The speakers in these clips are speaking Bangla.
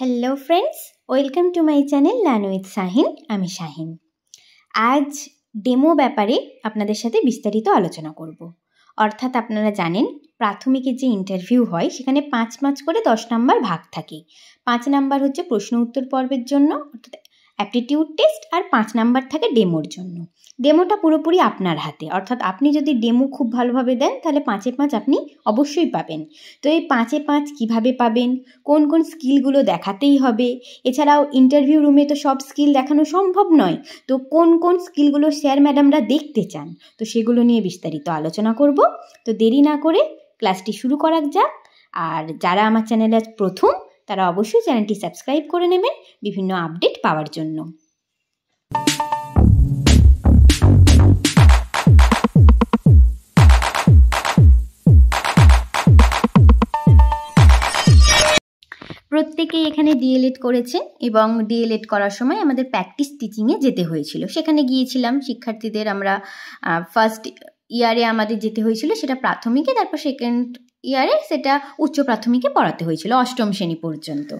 hello friends welcome to my channel learn with Shahin আমি শাহিন আজ ডেমো ব্যাপারে আপনাদের সাথে বিস্তারিত আলোচনা করব অর্থাৎ আপনারা জানেন প্রাথমিকের যে ইন্টারভিউ হয় সেখানে পাঁচ পাঁচ করে দশ নাম্বার ভাগ থাকে পাঁচ নাম্বার হচ্ছে প্রশ্ন উত্তর পর্বের জন্য অর্থাৎ অ্যাপটিটিউড টেস্ট আর পাঁচ নাম্বার থাকে ডেমোর জন্য ডেমোটা পুরোপুরি আপনার হাতে অর্থাৎ আপনি যদি ডেমো খুব ভালোভাবে দেন তাহলে পাঁচে পাঁচ আপনি অবশ্যই পাবেন তো এই পাঁচে পাঁচ কিভাবে পাবেন কোন কোন স্কিলগুলো দেখাতেই হবে এছাড়াও ইন্টারভিউ রুমে তো সব স্কিল দেখানো সম্ভব নয় তো কোন কোন স্কিলগুলো স্যার ম্যাডামরা দেখতে চান তো সেগুলো নিয়ে বিস্তারিত আলোচনা করব তো দেরি না করে ক্লাসটি শুরু করা যাক আর যারা আমার চ্যানেলে প্রথম তারা অবশ্যই চ্যানেলটি সাবস্ক্রাইব করে নেবেন বিভিন্ন আপডেট পাওয়ার জন্য প্রত্যেকেই এখানে ডিএলএড করেছে এবং ডিএলএড করার সময় আমাদের প্র্যাকটিস টিচিংয়ে যেতে হয়েছিল সেখানে গিয়েছিলাম শিক্ষার্থীদের আমরা ফার্স্ট ইয়ারে আমাদের যেতে হয়েছিল সেটা প্রাথমিকে তারপর সেকেন্ড ইয়ারে সেটা উচ্চ প্রাথমিকে পড়াতে হয়েছিল অষ্টম শ্রেণী পর্যন্ত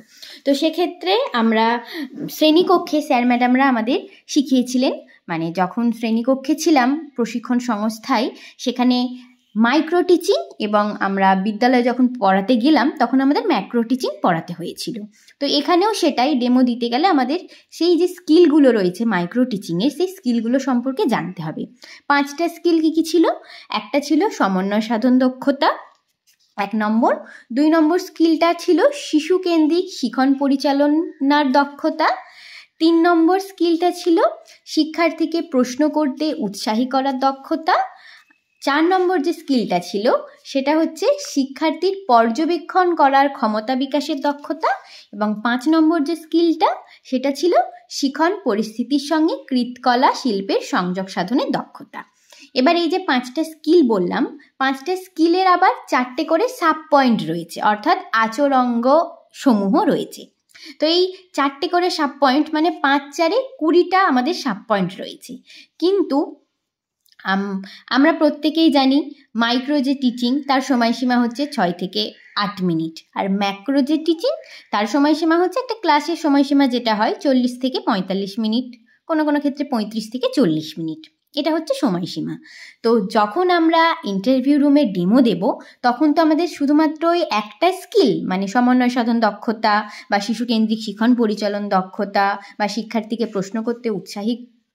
তো সেক্ষেত্রে আমরা শ্রেণীকক্ষে স্যার ম্যাডামরা আমাদের শিখিয়েছিলেন মানে যখন শ্রেণীকক্ষে ছিলাম প্রশিক্ষণ সংস্থায় সেখানে মাইক্রো টিচিং এবং আমরা বিদ্যালয়ে যখন পড়াতে গেলাম তখন আমাদের ম্যাক্রো টিচিং পড়াতে হয়েছিল তো এখানেও সেটাই ডেমো দিতে গেলে আমাদের সেই যে স্কিলগুলো রয়েছে মাইক্রো টিচিংয়ের সেই স্কিলগুলো সম্পর্কে জানতে হবে পাঁচটা স্কিল কী কী ছিল একটা ছিল সমন্বয় সাধন দক্ষতা এক নম্বর দুই নম্বর স্কিলটা ছিল শিশুকেন্দ্রিক শিখন পরিচালনার দক্ষতা তিন নম্বর স্কিলটা ছিল শিক্ষার্থীকে প্রশ্ন করতে উৎসাহী করার দক্ষতা চার নম্বর যে স্কিলটা ছিল সেটা হচ্ছে শিক্ষার্থীর পর্যবেক্ষণ করার ক্ষমতা বিকাশের দক্ষতা এবং পাঁচ নম্বর যে স্কিলটা সেটা ছিল শিখন পরিস্থিতির সঙ্গে কৃতকলা শিল্পের সংযোগ সাধনের দক্ষতা এবার এই যে পাঁচটা স্কিল বললাম পাঁচটা স্কিলের আবার চারটে করে সাব পয়েন্ট রয়েছে অর্থাৎ আচরঙ্গ সমূহ রয়েছে তো এই চারটে করে সাব পয়েন্ট মানে পাঁচ চারে কুড়িটা আমাদের সাব পয়েন্ট রয়েছে কিন্তু আমরা প্রত্যেকেই জানি মাইক্রো যে টিচিং তার সময়সীমা হচ্ছে ছয় থেকে আট মিনিট আর ম্যাক্রো যে টিচিং তার সময়সীমা হচ্ছে একটা ক্লাসের সময়সীমা যেটা হয় চল্লিশ থেকে পঁয়তাল্লিশ মিনিট কোনো কোনো ক্ষেত্রে পঁয়ত্রিশ থেকে চল্লিশ মিনিট এটা হচ্ছে সময়সীমা তো যখন আমরা ইন্টারভিউ রুমে ডেমো দেব তখন তো আমাদের শুধুমাত্র ওই একটা স্কিল মানে সমন্বয় সাধন দক্ষতা বা শিশুকেন্দ্রিক শিখন পরিচালন দক্ষতা বা শিক্ষার্থীকে প্রশ্ন করতে উৎসাহী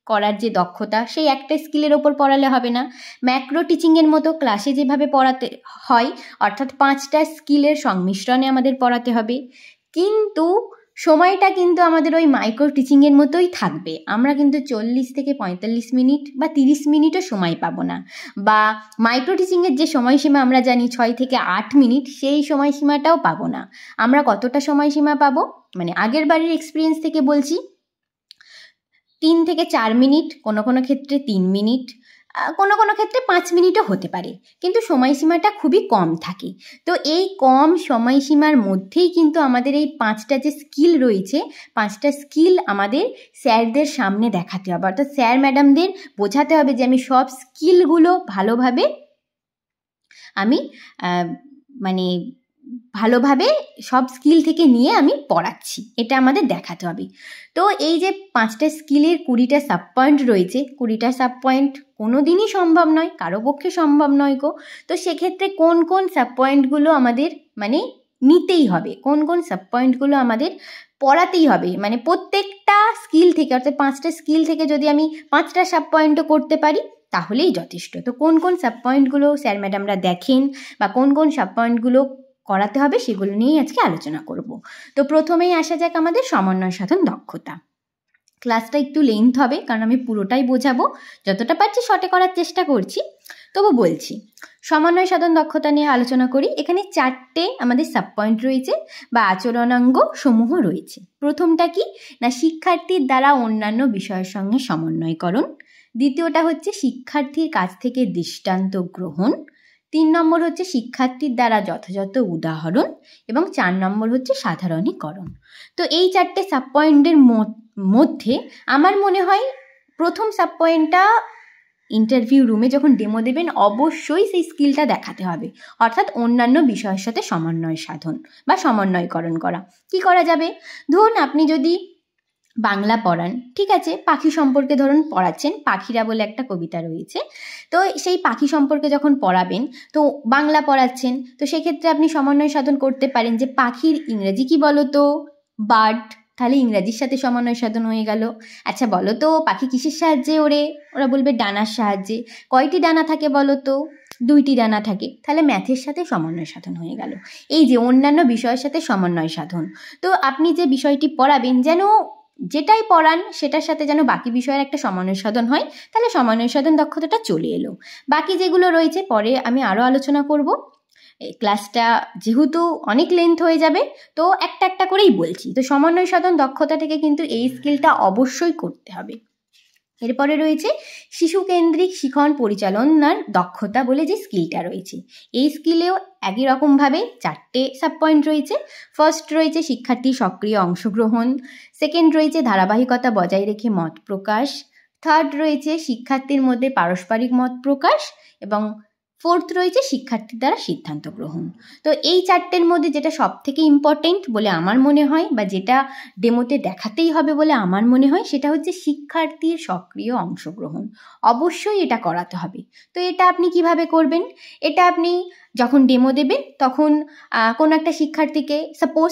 করার যে দক্ষতা সেই একটা স্কিলের ওপর পড়ালে হবে না ম্যাক্রো টিচিংয়ের মতো ক্লাসে যেভাবে পড়াতে হয় অর্থাৎ পাঁচটা স্কিলের সংমিশ্রণে আমাদের পড়াতে হবে কিন্তু সময়টা কিন্তু আমাদের ওই মাইক্রো টিচিংয়ের মতোই থাকবে আমরা কিন্তু চল্লিশ থেকে পঁয়তাল্লিশ মিনিট বা তিরিশ মিনিটও সময় পাবো না বা মাইক্রো টিচিংয়ের যে সময়সীমা আমরা জানি ছয় থেকে আট মিনিট সেই সময়সীমাটাও পাবো না আমরা কতটা সময়সীমা পাব মানে আগের বাড়ির এক্সপিরিয়েন্স থেকে বলছি তিন থেকে চার মিনিট কোনো কোনো ক্ষেত্রে তিন মিনিট কোনো কোনো ক্ষেত্রে পাঁচ মিনিটও হতে পারে কিন্তু সময়সীমাটা খুবই কম থাকে তো এই কম সময়সীমার মধ্যেই কিন্তু আমাদের এই পাঁচটা যে স্কিল রয়েছে পাঁচটা স্কিল আমাদের স্যারদের সামনে দেখাতে হবে অর্থাৎ স্যার ম্যাডামদের বোঝাতে হবে যে আমি সব স্কিলগুলো ভালোভাবে আমি মানে ভালোভাবে সব স্কিল থেকে নিয়ে আমি পড়াচ্ছি এটা আমাদের দেখাতে হবে তো এই যে পাঁচটা স্কিলের কুড়িটা সাব পয়েন্ট রয়েছে কুড়িটা সাব পয়েন্ট কোনো দিনই সম্ভব নয় কারো পক্ষে সম্ভব নয় গো তো সেক্ষেত্রে কোন কোন সাব পয়েন্টগুলো আমাদের মানে নিতেই হবে কোন কোন সাব পয়েন্টগুলো আমাদের পড়াতেই হবে মানে প্রত্যেকটা স্কিল থেকে অর্থাৎ পাঁচটা স্কিল থেকে যদি আমি পাঁচটা সাব পয়েন্টও করতে পারি তাহলেই যথেষ্ট তো কোন কোন সাব পয়েন্টগুলো স্যার ম্যাডামরা দেখেন বা কোন কোন সাব পয়েন্টগুলো করাতে হবে সেগুলো নিয়েই আজকে আলোচনা করব তো প্রথমেই আসা যাক আমাদের সমন্বয় সাধন দক্ষতা ক্লাসটা একটু লেন্থ হবে কারণ আমি পুরোটাই বোঝাবো যতটা পারছি শর্টে করার চেষ্টা করছি তবু বলছি সমন্বয় সাধন দক্ষতা নিয়ে আলোচনা করি এখানে চারটে আমাদের সাব পয়েন্ট রয়েছে বা আচরণাঙ্গ সমূহ রয়েছে প্রথমটা কি না শিক্ষার্থীর দ্বারা অন্যান্য বিষয়ের সঙ্গে সমন্বয়করণ দ্বিতীয়টা হচ্ছে শিক্ষার্থীর কাছ থেকে দৃষ্টান্ত গ্রহণ তিন নম্বর হচ্ছে শিক্ষার্থীর দ্বারা যথাযথ উদাহরণ এবং চার নম্বর হচ্ছে সাধারণীকরণ তো এই চারটে সাব পয়েন্টের মধ্যে আমার মনে হয় প্রথম সাব পয়েন্টটা ইন্টারভিউ রুমে যখন ডেমো দেবেন অবশ্যই সেই স্কিলটা দেখাতে হবে অর্থাৎ অন্যান্য বিষয়ের সাথে সমন্বয় সাধন বা সমন্বয়করণ করা কি করা যাবে ধরুন আপনি যদি বাংলা পড়ান ঠিক আছে পাখি সম্পর্কে ধরুন পড়াচ্ছেন পাখিরা বলে একটা কবিতা রয়েছে তো সেই পাখি সম্পর্কে যখন পড়াবেন তো বাংলা পড়াচ্ছেন তো সেক্ষেত্রে আপনি সমন্বয় সাধন করতে পারেন যে পাখির ইংরেজি কি বলো তো বার্ড তাহলে ইংরাজির সাথে সমন্বয় সাধন হয়ে গেল আচ্ছা বলো তো পাখি কিসের সাহায্যে ওরে ওরা বলবে ডানার সাহায্যে কয়টি ডানা থাকে বলো তো দুইটি ডানা থাকে তাহলে ম্যাথের সাথে সমন্বয় সাধন হয়ে গেল এই যে অন্যান্য বিষয়ের সাথে সমন্বয় সাধন তো আপনি যে বিষয়টি পড়াবেন যেন যেটাই পড়ান সেটার সাথে যেন বাকি বিষয়ের একটা সমন্বয় সাধন হয় তাহলে সমন্বয় সাধন দক্ষতাটা চলে এলো বাকি যেগুলো রয়েছে পরে আমি আরও আলোচনা করব ক্লাসটা যেহেতু অনেক লেন্থ হয়ে যাবে তো একটা একটা করেই বলছি তো সমন্বয় সাধন দক্ষতা থেকে কিন্তু এই স্কিলটা অবশ্যই করতে হবে এরপরে রয়েছে শিশুকেন্দ্রিক শিখন পরিচালনার দক্ষতা বলে যে স্কিলটা রয়েছে এই স্কিলেও একই রকমভাবে চারটে সাব পয়েন্ট রয়েছে ফার্স্ট রয়েছে শিক্ষার্থী সক্রিয় অংশগ্রহণ সেকেন্ড রয়েছে ধারাবাহিকতা বজায় রেখে মত প্রকাশ থার্ড রয়েছে শিক্ষার্থীর মধ্যে পারস্পরিক মত প্রকাশ এবং ফোর্থ রয়েছে শিক্ষার্থী দ্বারা সিদ্ধান্ত গ্রহণ তো এই চারটের মধ্যে যেটা সব থেকে ইম্পর্টেন্ট বলে আমার মনে হয় বা যেটা ডেমোতে দেখাতেই হবে বলে আমার মনে হয় সেটা হচ্ছে শিক্ষার্থীর সক্রিয় অংশগ্রহণ অবশ্যই এটা করাতে হবে তো এটা আপনি কিভাবে করবেন এটা আপনি যখন ডেমো দেবেন তখন কোনো একটা শিক্ষার্থীকে সাপোজ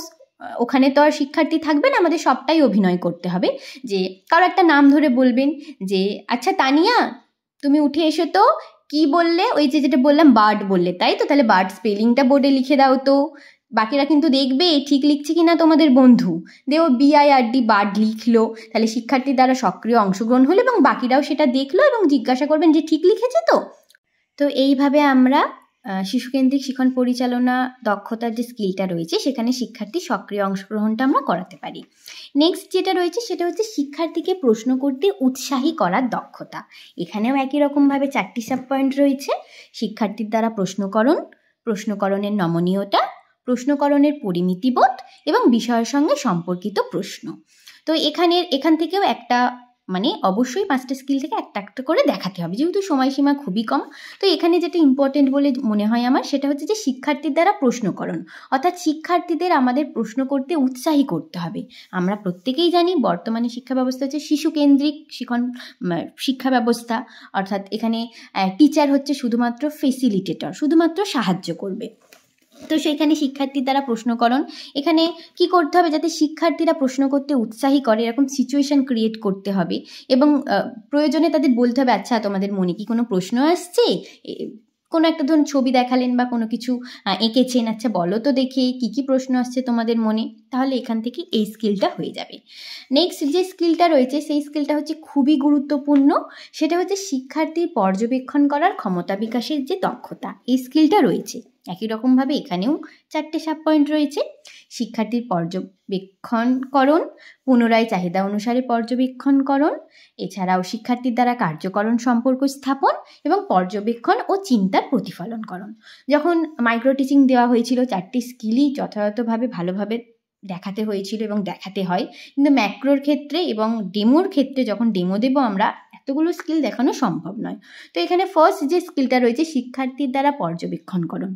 ওখানে তো আর শিক্ষার্থী থাকবেন আমাদের সবটাই অভিনয় করতে হবে যে কারো একটা নাম ধরে বলবেন যে আচ্ছা তানিয়া তুমি উঠে এসো তো কি বললে ওই যে যেটা বললাম বার্ড বললে তাই তো তাহলে বার্ড স্পেলিংটা বোর্ডে লিখে দাও তো বাকিরা কিন্তু দেখবে ঠিক লিখছে কি না তোমাদের বন্ধু দেও বিআইআরডি বার্ড লিখলো তাহলে শিক্ষার্থী দ্বারা সক্রিয় অংশগ্রহণ হলো এবং বাকিরাও সেটা দেখলো এবং জিজ্ঞাসা করবেন যে ঠিক লিখেছে তো তো এইভাবে আমরা শিশুকেন্দ্রিক শিক্ষণ পরিচালনা দক্ষতার যে স্কিলটা রয়েছে সেখানে শিক্ষার্থী সক্রিয় অংশগ্রহণটা আমরা করাতে পারি নেক্সট যেটা রয়েছে সেটা হচ্ছে শিক্ষার্থীকে প্রশ্ন করতে উৎসাহী করার দক্ষতা এখানেও একই রকমভাবে চারটি সাব পয়েন্ট রয়েছে শিক্ষার্থীর দ্বারা প্রশ্নকরণ প্রশ্নকরণের নমনীয়তা প্রশ্নকরণের পরিমিতিবোধ এবং বিষয়ের সঙ্গে সম্পর্কিত প্রশ্ন তো এখানের এখান থেকেও একটা মানে অবশ্যই পাঁচটা স্কিল থেকে একটা একটা করে দেখাতে হবে যেহেতু সময়সীমা খুবই কম তো এখানে যেটা ইম্পর্টেন্ট বলে মনে হয় আমার সেটা হচ্ছে যে শিক্ষার্থীর দ্বারা প্রশ্নকরণ অর্থাৎ শিক্ষার্থীদের আমাদের প্রশ্ন করতে উৎসাহী করতে হবে আমরা প্রত্যেকেই জানি বর্তমানে শিক্ষা ব্যবস্থা হচ্ছে শিশুকেন্দ্রিক শিখন শিক্ষা ব্যবস্থা অর্থাৎ এখানে টিচার হচ্ছে শুধুমাত্র ফেসিলিটেটর শুধুমাত্র সাহায্য করবে তো সেখানে শিক্ষার্থী দ্বারা প্রশ্নকরণ এখানে কি করতে হবে যাতে শিক্ষার্থীরা প্রশ্ন করতে উৎসাহী করে এরকম সিচুয়েশান ক্রিয়েট করতে হবে এবং প্রয়োজনে তাদের বলতে হবে আচ্ছা তোমাদের মনে কি কোনো প্রশ্ন আসছে কোনো একটা ধরুন ছবি দেখালেন বা কোনো কিছু এঁকেছেন আচ্ছা বলো তো দেখে কি কি প্রশ্ন আসছে তোমাদের মনে তাহলে এখান থেকে এই স্কিলটা হয়ে যাবে নেক্সট যে স্কিলটা রয়েছে সেই স্কিলটা হচ্ছে খুবই গুরুত্বপূর্ণ সেটা হচ্ছে শিক্ষার্থীর পর্যবেক্ষণ করার ক্ষমতা বিকাশের যে দক্ষতা এই স্কিলটা রয়েছে একই রকমভাবে এখানেও চারটে সাব পয়েন্ট রয়েছে শিক্ষার্থীর পর্যবেক্ষণকরণ পুনরায় চাহিদা অনুসারে পর্যবেক্ষণকরণ এছাড়াও শিক্ষার্থীর দ্বারা কার্যকরণ সম্পর্ক স্থাপন এবং পর্যবেক্ষণ ও চিন্তার প্রতিফলনকরণ যখন মাইক্রো টিচিং দেওয়া হয়েছিল চারটি স্কিলই যথাযথভাবে ভালোভাবে দেখাতে হয়েছিল এবং দেখাতে হয় কিন্তু ম্যাক্রোর ক্ষেত্রে এবং ডেমোর ক্ষেত্রে যখন ডেমো দেবো আমরা এতগুলো স্কিল দেখানো সম্ভব নয় তো এখানে ফার্স্ট যে স্কিলটা রয়েছে শিক্ষার্থীর দ্বারা পর্যবেক্ষণকরণ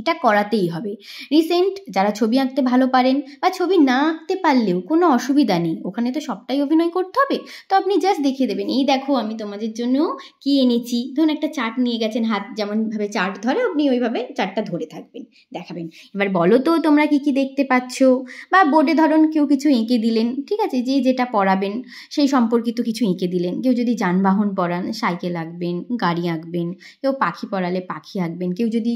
এটা করাতেই হবে রিসেন্ট যারা ছবি আঁকতে ভালো পারেন বা ছবি না আঁকতে পারলেও কোনো অসুবিধা নেই ওখানে তো সবটাই অভিনয় করতে হবে তো আপনি জাস্ট দেখিয়ে দেবেন এই দেখো আমি তোমাদের জন্য কি এনেছি ধরুন একটা চার্ট নিয়ে গেছেন হাত যেমনভাবে চার্ট ধরে আপনি ওইভাবে চার্টটা ধরে থাকবেন দেখাবেন এবার বলো তো তোমরা কি কি দেখতে পাচ্ছ বা বোর্ডে ধরুন কেউ কিছু এঁকে দিলেন ঠিক আছে যে যেটা পড়াবেন সেই সম্পর্কিত কিছু এঁকে দিলেন কেউ যদি যানবাহন পড়ান সাইকেল আঁকবেন গাড়ি আঁকবেন কেউ পাখি পড়ালে পাখি আঁকবেন কেউ যদি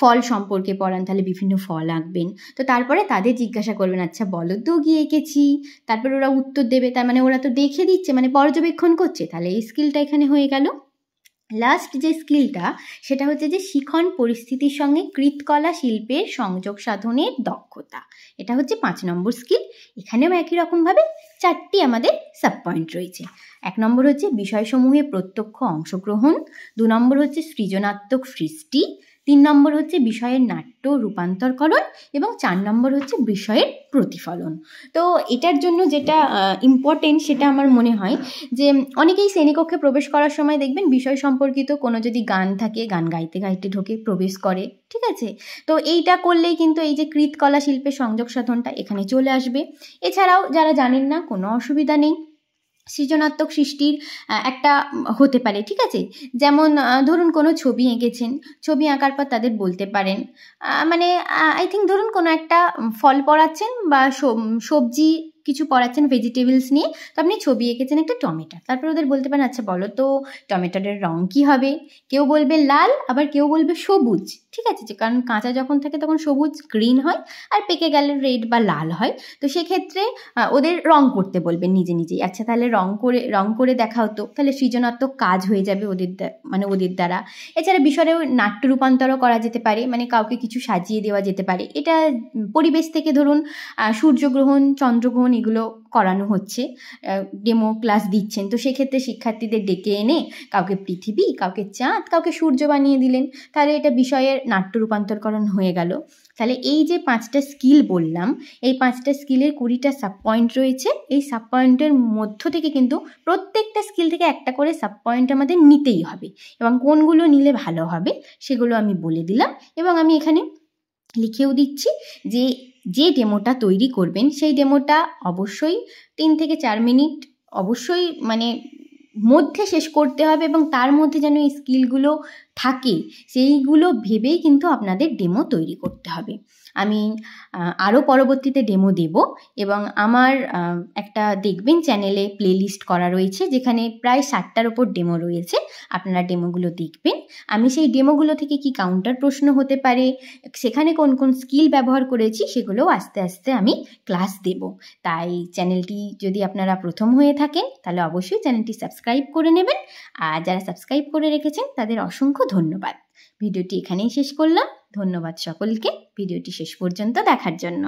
ফল সম্পর্কে পড়ান তাহলে বিভিন্ন ফল আঁকবেন তো তারপরে তাদের জিজ্ঞাসা করবেন আচ্ছা বলো তো গিয়ে এঁকেছি তারপর ওরা উত্তর দেবে তার মানে ওরা তো দেখে দিচ্ছে মানে পর্যবেক্ষণ করছে তাহলে এই স্কিলটা এখানে হয়ে গেল লাস্ট যে স্কিলটা সেটা হচ্ছে যে শিখন পরিস্থিতির সঙ্গে কৃতকলা শিল্পের সংযোগ সাধনের দক্ষতা এটা হচ্ছে পাঁচ নম্বর স্কিল এখানেও একই রকমভাবে চারটি আমাদের সাব পয়েন্ট রয়েছে এক নম্বর হচ্ছে বিষয়সমূহে প্রত্যক্ষ অংশগ্রহণ দু নম্বর হচ্ছে সৃজনাত্মক সৃষ্টি তিন নম্বর হচ্ছে বিষয়ের নাট্য রূপান্তরকরণ এবং চার নম্বর হচ্ছে বিষয়ের প্রতিফলন তো এটার জন্য যেটা ইম্পর্টেন্ট সেটা আমার মনে হয় যে অনেকেই শ্রেণীকক্ষে প্রবেশ করার সময় দেখবেন বিষয় সম্পর্কিত কোনো যদি গান থাকে গান গাইতে গাইতে ঢোকে প্রবেশ করে ঠিক আছে তো এইটা করলেই কিন্তু এই যে কৃতকলা শিল্পের সংযোগ সাধনটা এখানে চলে আসবে এছাড়াও যারা জানেন না কোনো অসুবিধা নেই সৃজনাত্মক সৃষ্টির একটা হতে পারে ঠিক আছে যেমন ধরুন কোনো ছবি এঁকেছেন ছবি আঁকার পর তাদের বলতে পারেন মানে আই থিঙ্ক ধরুন কোনো একটা ফল পড়াচ্ছেন বা সবজি কিছু পড়াচ্ছেন ভেজিটেবলস নিয়ে তো আপনি ছবি এঁকেছেন একটা টমেটো তারপর ওদের বলতে পারেন আচ্ছা বলো তো টমেটোটার রঙ কী হবে কেউ বলবে লাল আবার কেউ বলবে সবুজ ঠিক আছে যে কারণ কাঁচা যখন থাকে তখন সবুজ গ্রিন হয় আর পেকে গেলে রেড বা লাল হয় তো সেক্ষেত্রে ওদের রং করতে বলবেন নিজে নিজেই আচ্ছা তাহলে রং করে রং করে দেখা হতো তাহলে সৃজনাত্মক কাজ হয়ে যাবে ওদের মানে ওদের দ্বারা এছাড়া বিষয়েও নাট্য রূপান্তরও করা যেতে পারে মানে কাউকে কিছু সাজিয়ে দেওয়া যেতে পারে এটা পরিবেশ থেকে ধরুন সূর্যগ্রহণ চন্দ্রগ্রহণ এগুলো করানো হচ্ছে ডেমো ক্লাস দিচ্ছেন তো সেক্ষেত্রে শিক্ষার্থীদের ডেকে এনে কাউকে পৃথিবী কাউকে চাঁদ কাউকে সূর্য বানিয়ে দিলেন তাহলে এটা বিষয়ের নাট্য রূপান্তরকরণ হয়ে গেল তাহলে এই যে পাঁচটা স্কিল বললাম এই পাঁচটা স্কিলের কুড়িটা সাব পয়েন্ট রয়েছে এই সাব পয়েন্টের মধ্য থেকে কিন্তু প্রত্যেকটা স্কিল থেকে একটা করে সাব পয়েন্ট আমাদের নিতেই হবে এবং কোনগুলো নিলে ভালো হবে সেগুলো আমি বলে দিলাম এবং আমি এখানে লিখেও দিচ্ছি যে যে ডেমোটা তৈরি করবেন সেই ডেমোটা অবশ্যই তিন থেকে চার মিনিট অবশ্যই মানে মধ্যে শেষ করতে হবে এবং তার মধ্যে যেন স্কিলগুলো থাকে সেইগুলো ভেবেই কিন্তু আপনাদের ডেমো তৈরি করতে হবে আমি আরও পরবর্তীতে ডেমো দেব এবং আমার একটা দেখবেন চ্যানেলে প্লেলিস্ট করা রয়েছে যেখানে প্রায় ষাটটার ওপর ডেমো রয়েছে আপনারা ডেমোগুলো দেখবেন আমি সেই ডেমোগুলো থেকে কি কাউন্টার প্রশ্ন হতে পারে সেখানে কোন কোন স্কিল ব্যবহার করেছি সেগুলো আস্তে আস্তে আমি ক্লাস দেব তাই চ্যানেলটি যদি আপনারা প্রথম হয়ে থাকেন তাহলে অবশ্যই চ্যানেলটি সাবস্ক্রাইব করে নেবেন আর যারা সাবস্ক্রাইব করে রেখেছেন তাদের অসংখ্য ধন্যবাদ ভিডিওটি এখানেই শেষ করলাম ধন্যবাদ সকলকে ভিডিওটি শেষ পর্যন্ত দেখার জন্য